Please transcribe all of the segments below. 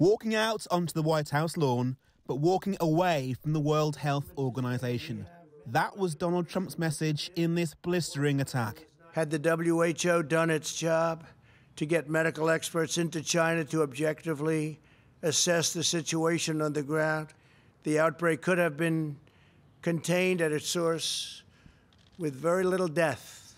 walking out onto the White House lawn, but walking away from the World Health Organization. That was Donald Trump's message in this blistering attack. Had the WHO done its job to get medical experts into China to objectively assess the situation on the ground, the outbreak could have been contained at its source with very little death.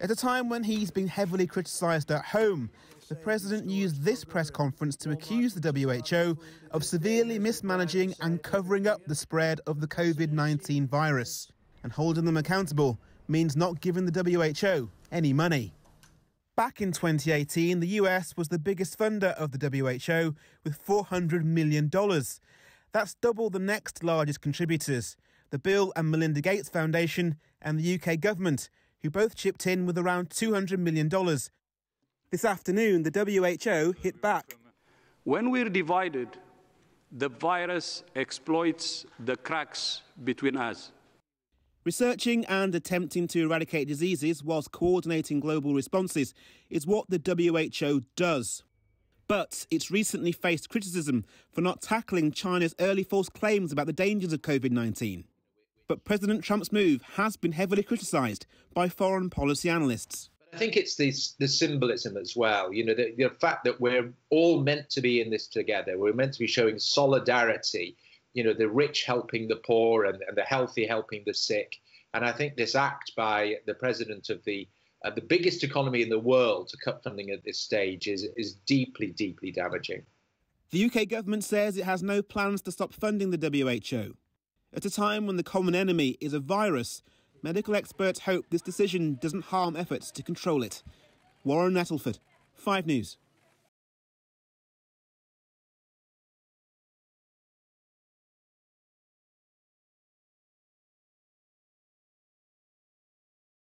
At a time when he's been heavily criticized at home the president used this press conference to accuse the WHO of severely mismanaging and covering up the spread of the COVID 19 virus. And holding them accountable means not giving the WHO any money. Back in 2018, the US was the biggest funder of the WHO with $400 million. That's double the next largest contributors, the Bill and Melinda Gates Foundation and the UK government, who both chipped in with around $200 million this afternoon, the WHO hit back. When we're divided, the virus exploits the cracks between us. Researching and attempting to eradicate diseases whilst coordinating global responses is what the WHO does. But it's recently faced criticism for not tackling China's early false claims about the dangers of COVID 19. But President Trump's move has been heavily criticised by foreign policy analysts. I think it's the, the symbolism as well. You know, the, the fact that we're all meant to be in this together. We're meant to be showing solidarity. You know, the rich helping the poor and, and the healthy helping the sick. And I think this act by the president of the uh, the biggest economy in the world to cut funding at this stage is is deeply, deeply damaging. The UK government says it has no plans to stop funding the WHO. At a time when the common enemy is a virus Medical experts hope this decision doesn't harm efforts to control it. Warren Nettleford, 5 News.